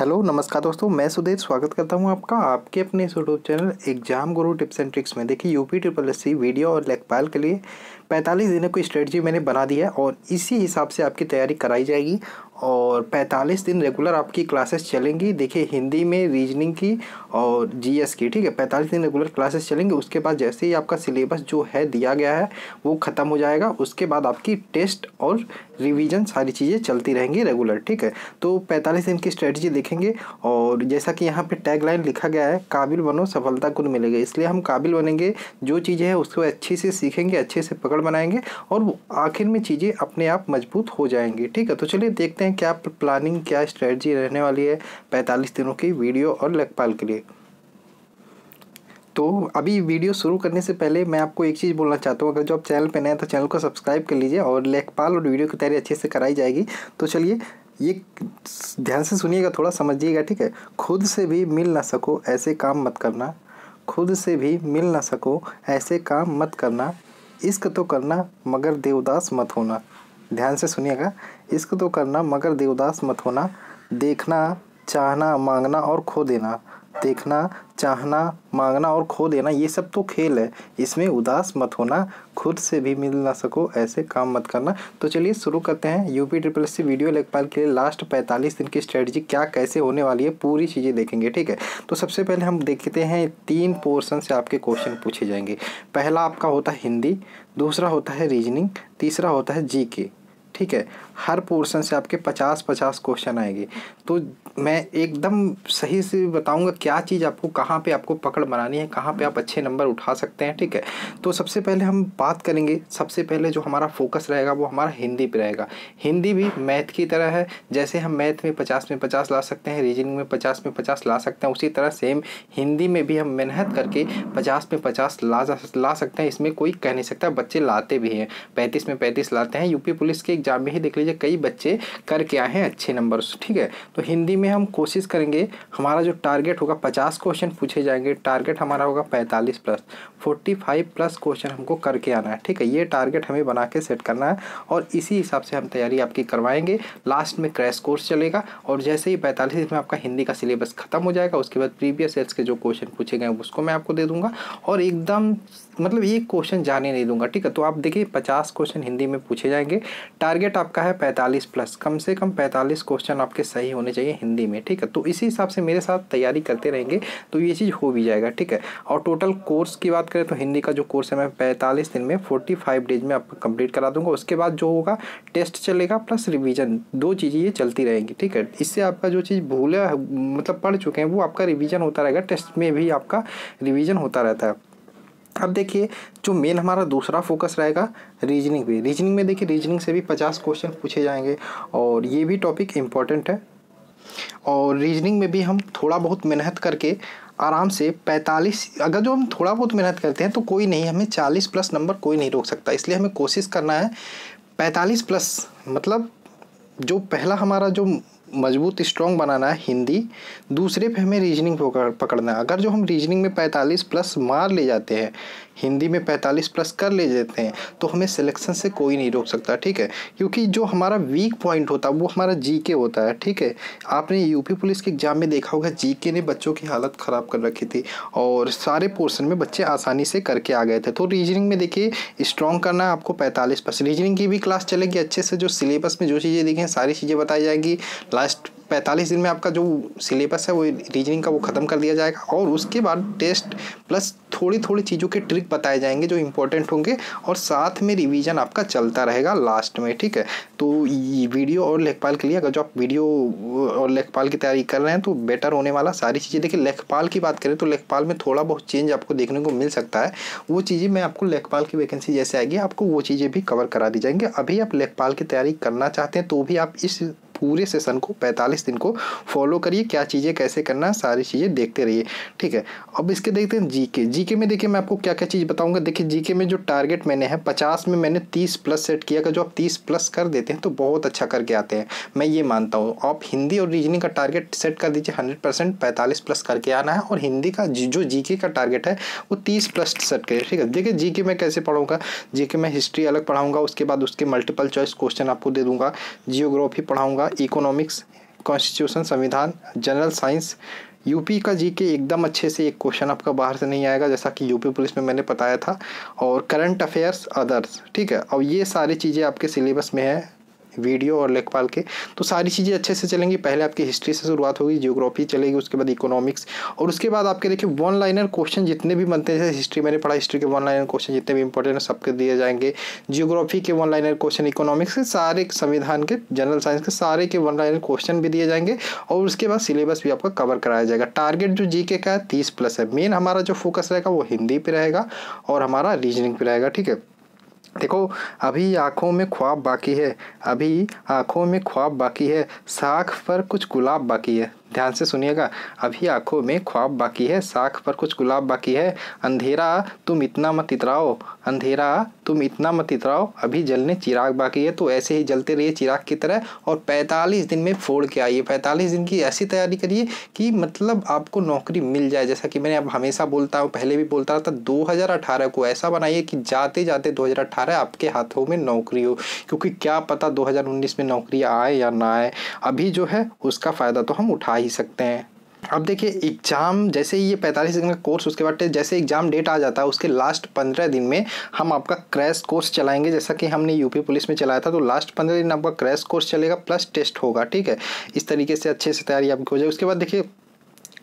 hello नमस्कार दोस्तों मैं सुदेश स्वागत करता हूं आपका आपके अपने YouTube channel exam Guru tips and tricks में देखिए UP triple S C video और लेखपाल के लिए 45 दिनों की स्ट्रेटजी मैंने बना दी है और इसी हिसाब से आपकी तैयारी कराई जाएगी और 45 दिन रेगुलर आपकी क्लासेस चलेंगी देखिए हिंदी में रीजनिंग की और जीएस की ठीक है 45 दिन रेगुलर क्लासेस चलेंगी उसके बाद जैसे ही आपका सिलेबस जो है दिया गया है वो ख़त्म हो जाएगा उसके बाद आपकी टेस्ट और रिवीजन सारी चीज़ें चलती रहेंगी रेगुलर ठीक है तो पैंतालीस दिन की स्ट्रेटजी देखेंगे और जैसा कि यहाँ पे टैगलाइन लिखा गया है काबिल बनो सफलता खुद मिलेगी इसलिए हम काबिल बनेंगे जो चीज़ें हैं उसको अच्छे से सीखेंगे अच्छे से पकड़ बनाएंगे और आखिर में चीज़ें अपने आप मजबूत हो जाएंगी ठीक है तो चलिए देखते हैं क्या प्लानिंग क्या स्ट्रेटजी रहने वाली है पैंतालीस दिनों की वीडियो और लेखपाल के लिए तो अभी वीडियो शुरू करने से पहले मैं आपको एक चीज़ बोलना चाहता हूँ अगर जो आप चैनल पर नए तो चैनल को सब्सक्राइब कर लीजिए और लेखपाल और वीडियो की तैयारी अच्छे से कराई जाएगी तो चलिए ये ध्यान से सुनिएगा थोड़ा समझिएगा ठीक है खुद से भी मिल ना सको ऐसे काम मत करना खुद से भी मिल ना सको ऐसे काम मत करना इश्क तो करना मगर देवदास मत होना ध्यान से सुनिएगा इश्क तो करना मगर देवदास मत होना देखना चाहना मांगना और खो देना देखना चाहना मांगना और खो देना ये सब तो खेल है इसमें उदास मत होना खुद से भी मिल ना सको ऐसे काम मत करना तो चलिए शुरू करते हैं यूपी ट्रिपल सी वीडियो लेखपाल के लिए लास्ट 45 दिन की स्ट्रेटजी क्या कैसे होने वाली है पूरी चीज़ें देखेंगे ठीक है तो सबसे पहले हम देखते हैं तीन पोर्सन से आपके क्वेश्चन पूछे जाएंगे पहला आपका होता है हिंदी दूसरा होता है रीजनिंग तीसरा होता है जी ठीक है हर पोर्शन से आपके पचास पचास क्वेश्चन आएंगे तो मैं एकदम सही से बताऊंगा क्या चीज़ आपको कहाँ पे आपको पकड़ बनानी है कहाँ पे आप अच्छे नंबर उठा सकते हैं ठीक है तो सबसे पहले हम बात करेंगे सबसे पहले जो हमारा फोकस रहेगा वो हमारा हिंदी पे रहेगा हिंदी भी मैथ की तरह है जैसे हम मैथ में पचास में पचास ला सकते हैं रीजनिंग में पचास में पचास ला सकते हैं उसी तरह सेम हिंदी में भी हम मेहनत करके पचास में पचास ला ला सकते हैं इसमें कोई कह नहीं सकता बच्चे लाते भी हैं पैंतीस में पैंतीस लाते हैं यूपी पुलिस के एग्जाम में ही देख लीजिए लिए कई बच्चे करके आए हैं अच्छे नंबर से ठीक है तो हिंदी में हम कोशिश करेंगे हमारा जो टारगेट होगा पचास क्वेश्चन पूछे जाएंगे टारगेट हमारा होगा पैंतालीस plus forty five plus question हमको करके आना है ठीक है ये टारगेट हमें बना के सेट करना है और इसी हिसाब से हम तैयारी आपकी करवाएंगे लास्ट में क्रैश कोर्स चलेगा और जैसे ही पैंतालीस में आपका हिंदी का सिलेबस ख़त्म हो जाएगा उसके बाद प्रीवियस ईयर्स के जो क्वेश्चन पूछे गए उसको मैं आपको दे दूँगा और एकदम मतलब एक क्वेश्चन जाने नहीं दूंगा ठीक है तो आप देखिए पचास क्वेश्चन हिंदी में पूछे जाएंगे टारगेट आपका है पैंतालीस प्लस कम से कम पैंतालीस क्वेश्चन आपके सही होने चाहिए हिंदी में ठीक है तो इसी हिसाब से मेरे साथ तैयारी करते रहेंगे तो ये चीज़ हो भी जाएगा ठीक है और टोटल कोर्स की बात करें तो हिंदी का जो कोर्स है मैं पैंतालीस दिन में फोर्टी फाइव डेज में आपको कंप्लीट करा दूंगा उसके बाद जो होगा टेस्ट चलेगा प्लस रिविज़न दो चीज़ें ये चलती रहेंगी ठीक है इससे आपका जो चीज़ भूलिया मतलब पढ़ चुके हैं वो आपका रिविज़न होता रहेगा टेस्ट में भी आपका रिविज़न होता रहता है अब देखिए जो मेन हमारा दूसरा फोकस रहेगा रीजनिंग पे रीजनिंग में देखिए रीजनिंग से भी पचास क्वेश्चन पूछे जाएंगे और ये भी टॉपिक इम्पॉर्टेंट है और रीजनिंग में भी हम थोड़ा बहुत मेहनत करके आराम से 45 अगर जो हम थोड़ा बहुत मेहनत करते हैं तो कोई नहीं हमें 40 प्लस नंबर कोई नहीं रोक सकता इसलिए हमें कोशिश करना है 45 प्लस मतलब जो पहला हमारा जो मजबूत स्ट्रॉन्ग बनाना है हिंदी दूसरे पे हमें रीजनिंग पकड़ना है अगर जो हम रीजनिंग में 45 प्लस मार ले जाते हैं हिंदी में 45 प्लस कर ले जाते हैं तो हमें सिलेक्शन से कोई नहीं रोक सकता ठीक है क्योंकि जो हमारा वीक पॉइंट होता है वो हमारा जी के होता है ठीक है आपने यूपी पुलिस के एग्ज़ाम में देखा होगा जी के ने बच्चों की हालत ख़राब कर रखी थी और सारे पोर्सन में बच्चे आसानी से करके आ गए थे तो रीजनिंग में देखिए स्ट्रॉन्ग करना है आपको पैंतालीस रीजनिंग की भी क्लास चलेगी अच्छे से जो सिलेबस में जो चीज़ें देखें सारी चीज़ें बताई जाएगी लास्ट पैंतालीस दिन में आपका जो सिलेबस है वो रीजनिंग का वो ख़त्म कर दिया जाएगा और उसके बाद टेस्ट प्लस थोड़ी थोड़ी चीज़ों के ट्रिक बताए जाएंगे जो इंपॉर्टेंट होंगे और साथ में रिवीजन आपका चलता रहेगा लास्ट में ठीक है तो ये वीडियो और लेखपाल के लिए अगर जो आप वीडियो और लेखपाल की तैयारी कर रहे हैं तो बेटर होने वाला सारी चीज़ें देखिए लेखपाल की बात करें तो लेखपाल में थोड़ा बहुत चेंज आपको देखने को मिल सकता है वो चीज़ें मैं आपको लेखपाल की वैकेंसी जैसे आएगी आपको वो चीज़ें भी कवर करा दी जाएंगी अभी आप लेखपाल की तैयारी करना चाहते हैं तो भी आप इस पूरे सेशन को पैंतालीस दिन को फॉलो करिए क्या चीज़ें कैसे करना है सारी चीज़ें देखते रहिए ठीक है अब इसके देखते हैं जीके जीके में देखिए मैं आपको क्या क्या चीज़ बताऊंगा देखिए जीके में जो टारगेट मैंने है पचास में मैंने तीस प्लस सेट किया अगर जो आप तीस प्लस कर देते हैं तो बहुत अच्छा करके आते हैं मैं ये मानता हूँ आप हिंदी और रीजनिंग का टारगेट सेट कर दीजिए हंड्रेड परसेंट पैंतालीस प्लस करके आना है और हिंदी का जो जी का टारगेट है वो तीस प्लस सेट करिए ठीक है देखिए जी मैं कैसे पढ़ूँगा जी मैं हिस्ट्री अलग पढ़ाऊँगा उसके बाद उसके मल्टीपल चॉइस क्वेश्चन आपको दे दूँगा जियोग्राफी पढ़ाऊँगा इकोनॉमिक्स कॉन्स्टिट्यूशन संविधान जनरल साइंस यूपी का जी के एकदम अच्छे से एक क्वेश्चन आपका बाहर से नहीं आएगा जैसा कि यूपी पुलिस में मैंने बताया था और करंट अफेयर्स अदर्स ठीक है और ये सारी चीज़ें आपके सिलेबस में है वीडियो और लेखपाल के तो सारी चीज़ें अच्छे से चलेंगी पहले आपकी हिस्ट्री से शुरुआत होगी जियोग्राफी चलेगी उसके बाद इकोनॉमिक्स और उसके बाद आपके देखिए वन लाइनर क्वेश्चन जितने भी बनते हैं हिस्ट्री मैंने पढ़ा हिस्ट्री के वन लाइनर क्वेश्चन जितने भी इंपॉर्टेंट हैं सबके दिए जाएंगे जियोग्राफी के वन लाइनर क्वेश्चन इकोनॉमिक्स के सारे संविधान के जनरल साइंस के सारे के वन लाइनर क्वेश्चन भी दिए जाएंगे और उसके बाद सिलेबस भी आपका कवर कराया जाएगा टारगेट जो जी का है तीस प्लस है मेन हमारा जो फोकस रहेगा वो हिंदी पर रहेगा और हमारा रीजनिंग पर रहेगा ठीक है देखो अभी आँखों में ख्वाब बाकी है अभी आँखों में ख्वाब बाकी है साख पर कुछ गुलाब बाकी है ध्यान से सुनिएगा अभी आंखों में ख्वाब बाकी है साख पर कुछ गुलाब बाकी है अंधेरा तुम इतना मत इतराओ अंधेरा तुम इतना मत इतराओ अभी जलने चिराग बाकी है तो ऐसे ही जलते रहिए चिराग की तरह और 45 दिन में फोड़ के आइए 45 दिन की ऐसी तैयारी करिए कि मतलब आपको नौकरी मिल जाए जैसा कि मैंने अब हमेशा बोलता हूँ पहले भी बोलता रहता 2018 को ऐसा बनाइए कि जाते जाते दो आपके हाथों में नौकरी हो क्योंकि क्या पता दो में नौकरी आए या ना आए अभी जो है उसका फ़ायदा तो हम उठाए ही सकते हैं अब देखिए एग्ज़ाम जैसे ये पैंतालीस दिन का कोर्स उसके बाद जैसे एग्ज़ाम डेट आ जाता है उसके लास्ट पंद्रह दिन में हम आपका क्रैश कोर्स चलाएंगे जैसा कि हमने यूपी पुलिस में चलाया था तो लास्ट पंद्रह दिन आपका क्रैश कोर्स चलेगा प्लस टेस्ट होगा ठीक है इस तरीके से अच्छे से तैयारी आपकी हो जाए उसके बाद देखिए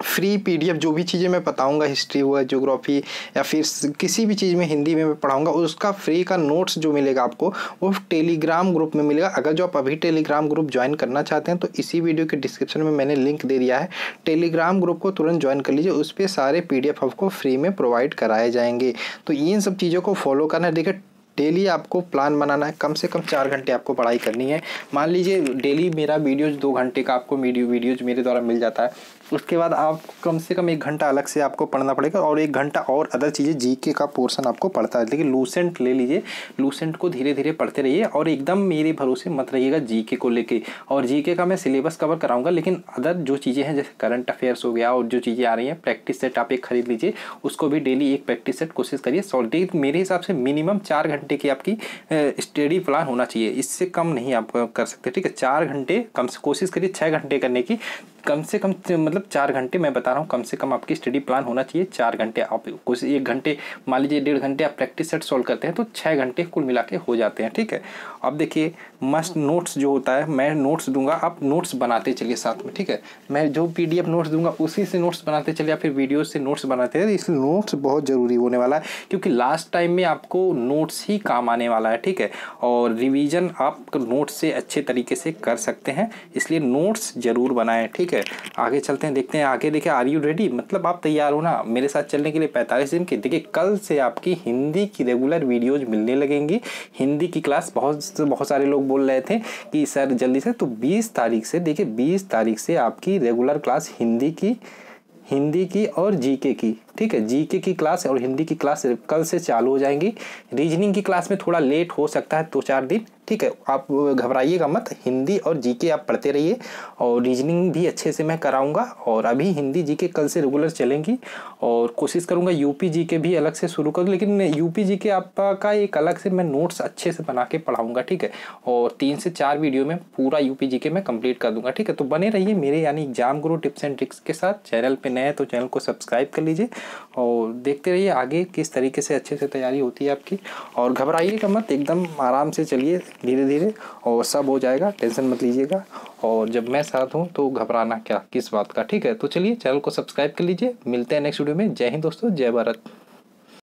फ्री पीडीएफ जो भी चीज़ें मैं बताऊंगा हिस्ट्री हुआ ज्योग्राफी या फिर किसी भी चीज़ में हिंदी में मैं पढ़ाऊंगा उसका फ्री का नोट्स जो मिलेगा आपको वो टेलीग्राम ग्रुप में मिलेगा अगर जो आप अभी टेलीग्राम ग्रुप ज्वाइन करना चाहते हैं तो इसी वीडियो के डिस्क्रिप्शन में मैंने लिंक दे दिया है टेलीग्राम ग्रुप को तुरंत ज्वाइन कर लीजिए उस पर सारे पी आपको फ्री में प्रोवाइड कराए जाएंगे तो इन सब चीज़ों को फॉलो करना है देखिए डेली आपको प्लान बनाना है कम से कम चार घंटे आपको पढ़ाई करनी है मान लीजिए डेली मेरा वीडियोज दो घंटे का आपको मीडियो वीडियोज मेरे द्वारा मिल जाता है उसके बाद आप कम से कम एक घंटा अलग से आपको पढ़ना पड़ेगा और एक घंटा और अदर चीज़ें जी के का पोर्सन आपको पढ़ता है लेकिन लूसेंट ले लीजिए लूसेंट को धीरे धीरे पढ़ते रहिए और एकदम मेरे भरोसे मत रहिएगा जी के को लेके और जी के का मैं सिलेबस कवर कराऊंगा लेकिन अदर जो चीज़ें हैं जैसे करंट अफेयर्स हो गया और जो चीज़ें आ रही हैं प्रैक्टिस सेट आप एक खरीद लीजिए उसको भी डेली एक प्रैक्टिस सेट कोशिश करिए सॉलिड मेरे हिसाब से मिनिमम चार घंटे की आपकी स्टडी प्लान होना चाहिए इससे कम नहीं आप कर सकते ठीक है चार घंटे कम से कोशिश करिए छः घंटे करने की कम से कम मतलब चार घंटे मैं बता रहा हूँ कम से कम आपकी स्टडी प्लान होना चाहिए चार घंटे आप कुछ एक घंटे मान लीजिए डेढ़ घंटे आप प्रैक्टिस सेट सॉल्व करते हैं तो छः घंटे कुल मिला के हो जाते हैं ठीक है अब देखिए मस्ट नोट्स जो होता है मैं नोट्स दूंगा आप नोट्स बनाते चलिए साथ में ठीक है मैं जो पी नोट्स दूंगा उसी से नोट्स बनाते चलिए या फिर वीडियो से नोट्स बनाते हैं इसलिए नोट्स बहुत ज़रूरी होने वाला है क्योंकि लास्ट टाइम में आपको नोट्स ही काम आने वाला है ठीक है और रिविज़न आप नोट्स से अच्छे तरीके से कर सकते हैं इसलिए नोट्स ज़रूर बनाएँ ठीक है है आगे चलते हैं देखते हैं आगे देखिए आर यू रेडी मतलब आप तैयार हो ना मेरे साथ चलने के लिए पैंतालीस दिन की देखिए कल से आपकी हिंदी की रेगुलर वीडियोज मिलने लगेंगी हिंदी की क्लास बहुत बहुत सारे लोग बोल रहे थे कि सर जल्दी से तो बीस तारीख से देखिए बीस तारीख से आपकी रेगुलर क्लास हिंदी की हिंदी की और जीके की ठीक है जीके की क्लास और हिंदी की क्लास कल से चालू हो जाएंगी रीजनिंग की क्लास में थोड़ा लेट हो सकता है दो तो चार दिन ठीक है आप घबराइएगा मत हिंदी और जीके आप पढ़ते रहिए और रीजनिंग भी अच्छे से मैं कराऊंगा और अभी हिंदी जीके कल से रेगुलर चलेंगी और कोशिश करूंगा यूपी जीके भी अलग से शुरू करूँ लेकिन यूपी जीके आपका एक अलग से मैं नोट्स अच्छे से बना के पढ़ाऊँगा ठीक है और तीन से चार वीडियो में पूरा यूपी के मैं कंप्लीट कर दूंगा ठीक है तो बने रहिए मेरे यानी exam Guru tips and tricks के साथ चैनल पर नए तो चैनल को सब्सक्राइब कर लीजिए और देखते रहिए आगे किस तरीके से अच्छे से तैयारी होती है आपकी और घबराइएगा मत एकदम आराम से चलिए धीरे धीरे और सब हो जाएगा टेंशन मत लीजिएगा और जब मैं साथ हूँ तो घबराना क्या किस बात का ठीक है तो चलिए चैनल को सब्सक्राइब कर लीजिए मिलते हैं नेक्स्ट वीडियो में जय हिंद दोस्तों जय भारत